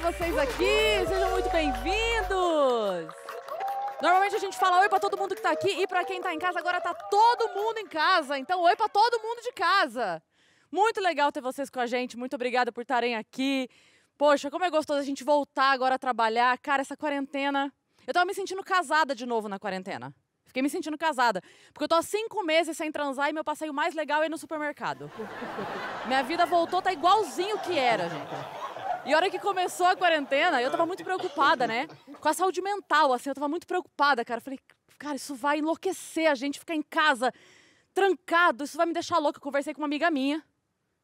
vocês aqui. Sejam muito bem-vindos. Normalmente a gente fala oi para todo mundo que está aqui e para quem está em casa, agora está todo mundo em casa. Então, oi para todo mundo de casa. Muito legal ter vocês com a gente. Muito obrigada por estarem aqui. Poxa, como é gostoso a gente voltar agora a trabalhar. Cara, essa quarentena. Eu estava me sentindo casada de novo na quarentena. Fiquei me sentindo casada. Porque eu tô há cinco meses sem transar e meu passeio mais legal é ir no supermercado. Minha vida voltou, tá igualzinho que era, gente. E a hora que começou a quarentena, eu tava muito preocupada, né? Com a saúde mental, assim, eu tava muito preocupada, cara. Eu falei, cara, isso vai enlouquecer a gente ficar em casa, trancado, isso vai me deixar louca. Eu conversei com uma amiga minha,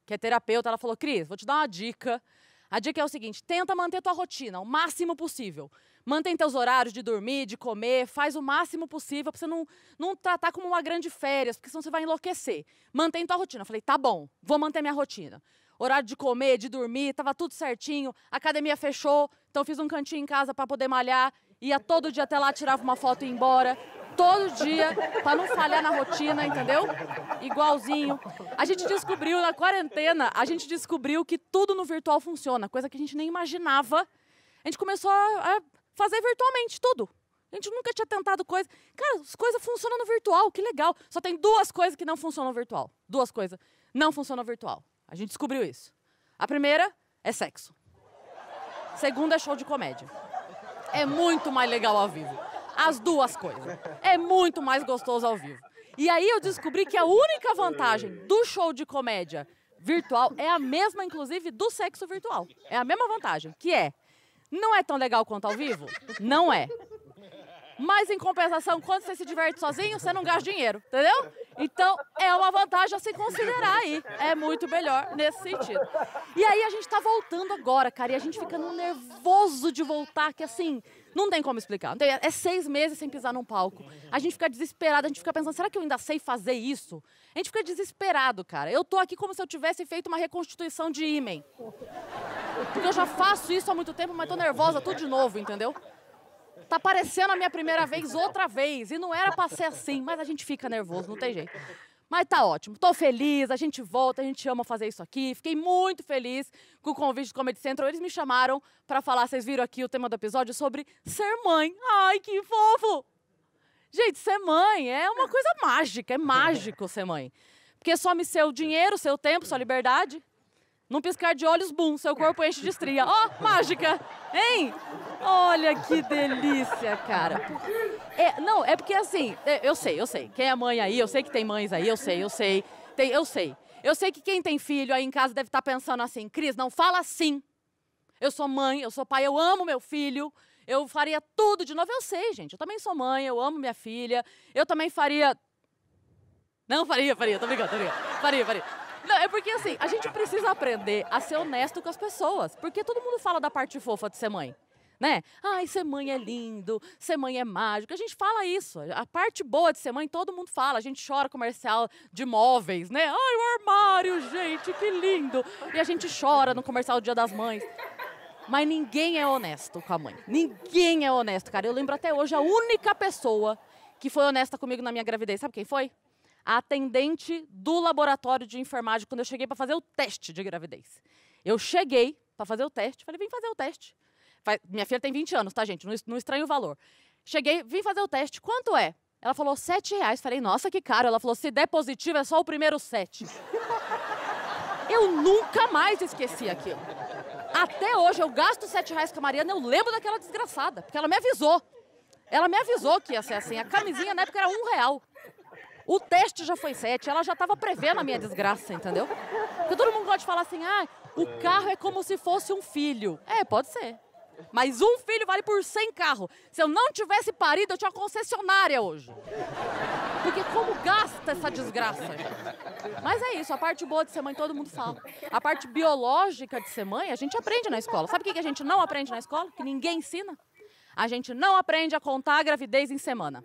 que é terapeuta, ela falou, Cris, vou te dar uma dica. A dica é o seguinte, tenta manter tua rotina o máximo possível. Mantém teus horários de dormir, de comer, faz o máximo possível pra você não, não tratar como uma grande férias, porque senão você vai enlouquecer. Mantém tua rotina. Eu falei, tá bom, vou manter minha rotina horário de comer, de dormir, tava tudo certinho. A academia fechou, então fiz um cantinho em casa para poder malhar. Ia todo dia até lá, tirava uma foto e ia embora. Todo dia, para não falhar na rotina, entendeu? Igualzinho. A gente descobriu na quarentena, a gente descobriu que tudo no virtual funciona, coisa que a gente nem imaginava. A gente começou a fazer virtualmente tudo. A gente nunca tinha tentado coisa. Cara, as coisas funcionam no virtual, que legal. Só tem duas coisas que não funcionam no virtual. Duas coisas. Não funcionam no virtual. A gente descobriu isso. A primeira é sexo. A segunda é show de comédia. É muito mais legal ao vivo. As duas coisas. É muito mais gostoso ao vivo. E aí eu descobri que a única vantagem do show de comédia virtual é a mesma, inclusive, do sexo virtual. É a mesma vantagem, que é não é tão legal quanto ao vivo? Não é. Mas em compensação, quando você se diverte sozinho, você não gasta dinheiro, entendeu? Então é uma vantagem a se considerar aí. É muito melhor nesse sentido. E aí a gente tá voltando agora, cara, e a gente fica nervoso de voltar, que assim, não tem como explicar. é seis meses sem pisar num palco. A gente fica desesperado, a gente fica pensando, será que eu ainda sei fazer isso? A gente fica desesperado, cara. Eu tô aqui como se eu tivesse feito uma reconstituição de imen. Porque eu já faço isso há muito tempo, mas tô nervosa tudo de novo, entendeu? Tá parecendo a minha primeira vez outra vez. E não era pra ser assim, mas a gente fica nervoso, não tem jeito. Mas tá ótimo. Tô feliz, a gente volta, a gente ama fazer isso aqui. Fiquei muito feliz com o convite do Comedy Central. Eles me chamaram para falar, vocês viram aqui o tema do episódio, sobre ser mãe. Ai, que fofo! Gente, ser mãe é uma coisa mágica, é mágico ser mãe. Porque some seu dinheiro, seu tempo, sua liberdade. Num piscar de olhos, bum, seu corpo enche de estria. É. Ó, oh, mágica! Hein? Olha que delícia, cara. É, não, é porque assim, é, eu sei, eu sei. Quem é mãe aí, eu sei que tem mães aí, eu sei, eu sei. Tem, eu sei. Eu sei que quem tem filho aí em casa deve estar tá pensando assim, Cris, não fala assim. Eu sou mãe, eu sou pai, eu amo meu filho. Eu faria tudo de novo. Eu sei, gente. Eu também sou mãe, eu amo minha filha. Eu também faria. Não, faria, faria, tô brincando, tô brincando. Faria, faria. Não, é porque assim, a gente precisa aprender a ser honesto com as pessoas. Porque todo mundo fala da parte fofa de ser mãe. Né? Ai, ser mãe é lindo, ser mãe é mágico. A gente fala isso. A parte boa de ser mãe, todo mundo fala. A gente chora comercial de móveis, né? Ai, o armário, gente, que lindo. E a gente chora no comercial do Dia das Mães. Mas ninguém é honesto com a mãe. Ninguém é honesto, cara. Eu lembro até hoje a única pessoa que foi honesta comigo na minha gravidez. Sabe quem foi? a atendente do laboratório de enfermagem quando eu cheguei para fazer o teste de gravidez. Eu cheguei para fazer o teste, falei, vem fazer o teste. Minha filha tem 20 anos, tá, gente? Não estranho o valor. Cheguei, vim fazer o teste. Quanto é? Ela falou, 7 reais. Falei, nossa, que caro. Ela falou, se der positivo, é só o primeiro 7. eu nunca mais esqueci aquilo. Até hoje, eu gasto 7 reais com a Mariana, eu lembro daquela desgraçada. Porque ela me avisou. Ela me avisou que ia ser assim. A camisinha na época era um real. O teste já foi sete, ela já estava prevendo a minha desgraça, entendeu? Porque todo mundo gosta de falar assim, ah, o é. carro é como se fosse um filho. É, pode ser. Mas um filho vale por cem carros. Se eu não tivesse parido, eu tinha concessionária hoje. Porque como gasta essa desgraça? Mas é isso, a parte boa de ser mãe todo mundo fala. A parte biológica de ser mãe, a gente aprende na escola. Sabe o que a gente não aprende na escola? Que ninguém ensina? A gente não aprende a contar a gravidez em semana.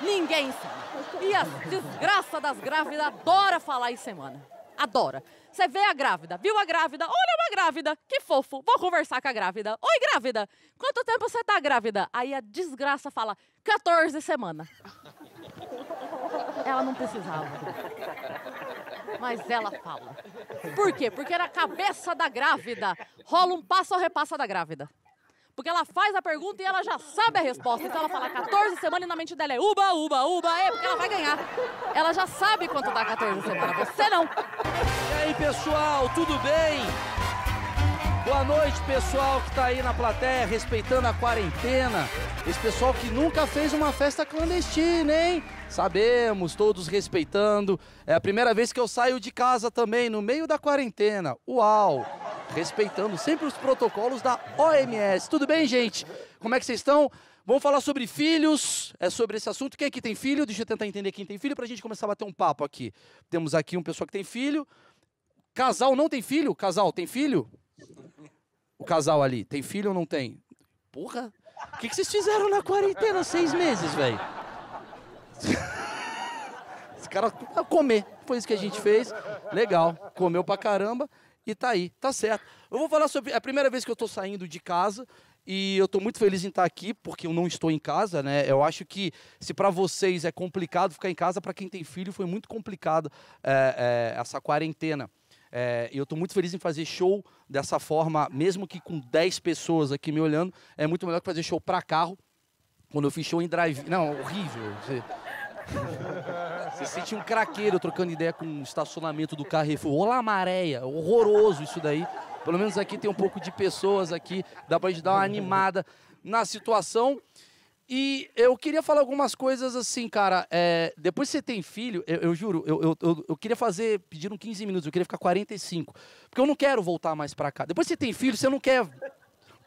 Ninguém sabe. E a desgraça das grávidas adora falar em semana. Adora. Você vê a grávida, viu a grávida? Olha uma grávida, que fofo, vou conversar com a grávida. Oi, grávida, quanto tempo você tá grávida? Aí a desgraça fala, 14 semanas. Ela não precisava. Mas ela fala. Por quê? Porque na cabeça da grávida rola um passo ou repassa da grávida. Porque ela faz a pergunta e ela já sabe a resposta. Então ela fala 14 semanas e na mente dela é uba, uba, uba, é porque ela vai ganhar. Ela já sabe quanto dá 14 semanas, você não. E aí, pessoal, tudo bem? Boa noite, pessoal que está aí na plateia, respeitando a quarentena. Esse pessoal que nunca fez uma festa clandestina, hein? Sabemos, todos respeitando. É a primeira vez que eu saio de casa também, no meio da quarentena. Uau! respeitando sempre os protocolos da OMS. Tudo bem, gente? Como é que vocês estão? Vamos falar sobre filhos, é sobre esse assunto. Quem aqui tem filho? Deixa eu tentar entender quem tem filho para a gente começar a bater um papo aqui. Temos aqui um pessoal que tem filho. Casal não tem filho? Casal tem filho? O casal ali, tem filho ou não tem? Porra! O que, que vocês fizeram na quarentena seis meses, velho? Esse cara comer. Foi isso que a gente fez. Legal. Comeu pra caramba. E tá aí, tá certo. Eu vou falar sobre. É a primeira vez que eu tô saindo de casa. E eu estou muito feliz em estar tá aqui, porque eu não estou em casa, né? Eu acho que se para vocês é complicado ficar em casa, para quem tem filho foi muito complicado é, é, essa quarentena. É, eu estou muito feliz em fazer show dessa forma, mesmo que com 10 pessoas aqui me olhando, é muito melhor que fazer show para carro. Quando eu fiz show em drive. Não, horrível. Você sente um craqueiro trocando ideia com o estacionamento do Carrefour. Olá, maréia. Horroroso isso daí. Pelo menos aqui tem um pouco de pessoas aqui. Dá pra gente dar uma animada na situação. E eu queria falar algumas coisas assim, cara. É, depois que você tem filho, eu, eu juro, eu, eu, eu, queria fazer, pediram 15 minutos, eu queria ficar 45. Porque eu não quero voltar mais pra cá. Depois que você tem filho, você não quer.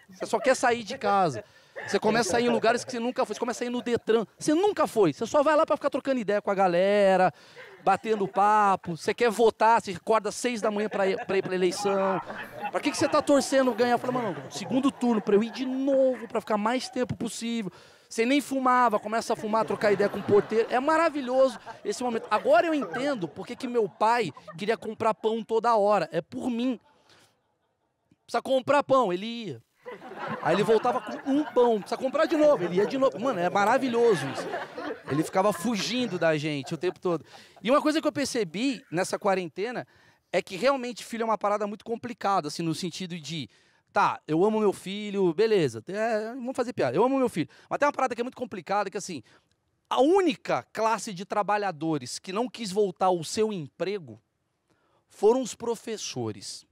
Você só quer sair de casa. Você começa a ir em lugares que você nunca foi. Você começa a ir no Detran. Você nunca foi. Você só vai lá para ficar trocando ideia com a galera, batendo papo. Você quer votar, você acorda às seis da manhã para ir para eleição. Para que, que você está torcendo ganhar? Fala, mano, segundo turno, para eu ir de novo, para ficar mais tempo possível. Você nem fumava, começa a fumar, trocar ideia com o porteiro. É maravilhoso esse momento. Agora eu entendo porque que meu pai queria comprar pão toda hora. É por mim. Precisa comprar pão, ele ia. Aí ele voltava com um pão, precisa comprar de novo. Ele ia de novo. Mano, é maravilhoso isso. Ele ficava fugindo da gente o tempo todo. E uma coisa que eu percebi nessa quarentena é que realmente filho é uma parada muito complicada, assim, no sentido de. Tá, eu amo meu filho, beleza. É, vamos fazer piada. Eu amo meu filho. Mas tem uma parada que é muito complicada, que assim, a única classe de trabalhadores que não quis voltar ao seu emprego foram os professores.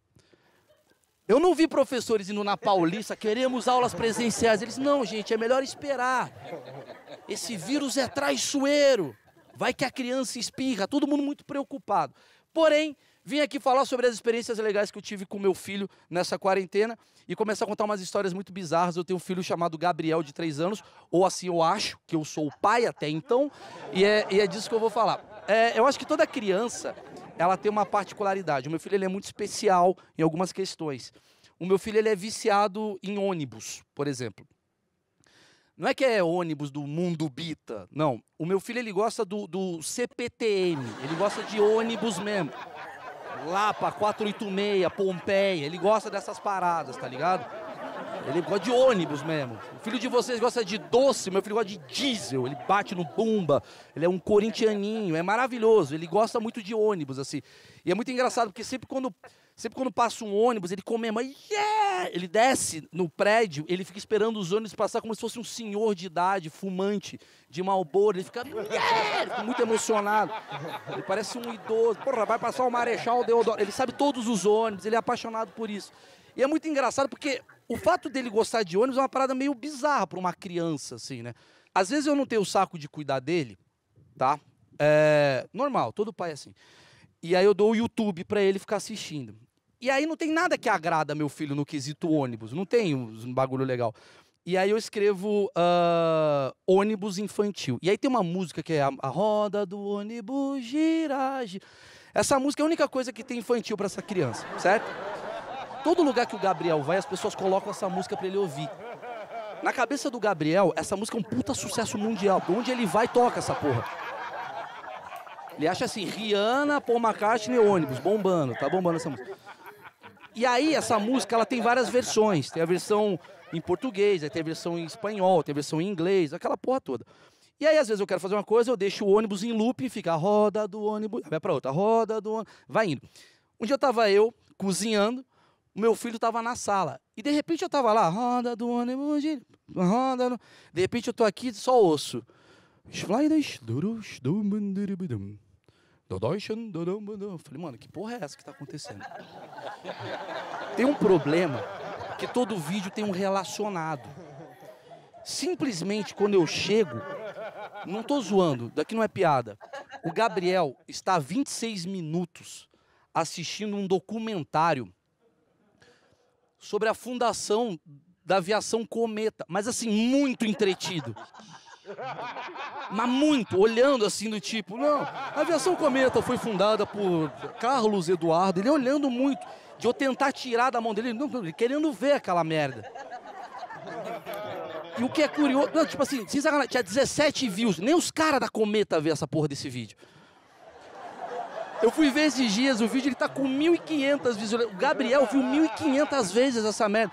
Eu não vi professores indo na Paulista, queremos aulas presenciais. Eles, não, gente, é melhor esperar. Esse vírus é traiçoeiro. Vai que a criança espirra, todo mundo muito preocupado. Porém, vim aqui falar sobre as experiências legais que eu tive com meu filho nessa quarentena e começar a contar umas histórias muito bizarras. Eu tenho um filho chamado Gabriel, de três anos, ou assim eu acho, que eu sou o pai até então, e é, e é disso que eu vou falar. É, eu acho que toda criança ela tem uma particularidade. O meu filho ele é muito especial em algumas questões. O meu filho ele é viciado em ônibus, por exemplo. Não é que é ônibus do mundo bita, não. O meu filho ele gosta do, do CPTM, ele gosta de ônibus mesmo. Lapa, 486, Pompeia, ele gosta dessas paradas, tá ligado? Ele gosta de ônibus mesmo. O filho de vocês gosta de doce, meu filho gosta de diesel. Ele bate no bumba. Ele é um corintianinho, é maravilhoso. Ele gosta muito de ônibus, assim. E é muito engraçado, porque sempre quando Sempre quando passa um ônibus, ele comemora. Yeah! Ele desce no prédio, ele fica esperando os ônibus passar como se fosse um senhor de idade, fumante, de malboro. Ele fica, yeah! ele fica muito emocionado. Ele parece um idoso. Porra, vai passar o Marechal Deodoro. Ele sabe todos os ônibus, ele é apaixonado por isso. E é muito engraçado porque o fato dele gostar de ônibus é uma parada meio bizarra para uma criança, assim, né? Às vezes eu não tenho o saco de cuidar dele, tá? É normal, todo pai é assim. E aí eu dou o YouTube para ele ficar assistindo. E aí não tem nada que agrada meu filho no quesito ônibus. Não tem um bagulho legal. E aí eu escrevo uh, ônibus infantil. E aí tem uma música que é a, a roda do ônibus Girage. Essa música é a única coisa que tem infantil para essa criança, certo? Todo lugar que o Gabriel vai, as pessoas colocam essa música para ele ouvir. Na cabeça do Gabriel, essa música é um puta sucesso mundial. onde ele vai, toca essa porra. Ele acha assim, Rihanna, Paul McCartney, ônibus, bombando, tá bombando essa música. E aí, essa música, ela tem várias versões. Tem a versão em português, tem a versão em espanhol, tem a versão em inglês, aquela porra toda. E aí, às vezes, eu quero fazer uma coisa, eu deixo o ônibus em loop e fica a roda do ônibus, vai pra outra, a roda do ônibus, vai indo. Um dia eu tava eu, cozinhando, o meu filho tava na sala. E de repente eu tava lá, roda do ônibus, roda do... De repente eu tô aqui só osso. Ich Eu falei, mano, que porra é essa que tá acontecendo? Tem um problema que todo vídeo tem um relacionado. Simplesmente quando eu chego, não tô zoando, daqui não é piada. O Gabriel está há 26 minutos assistindo um documentário sobre a fundação da aviação Cometa, mas assim, muito entretido. Mas muito, olhando assim do tipo, não, a aviação Cometa foi fundada por Carlos Eduardo, ele é olhando muito, de eu tentar tirar da mão dele, não, querendo ver aquela merda. E o que é curioso, não, tipo assim, sem tinha 17 views, nem os caras da Cometa vê essa porra desse vídeo. Eu fui ver esses dias, o vídeo ele tá com 1.500 visualizações. O Gabriel viu 1.500 vezes essa merda.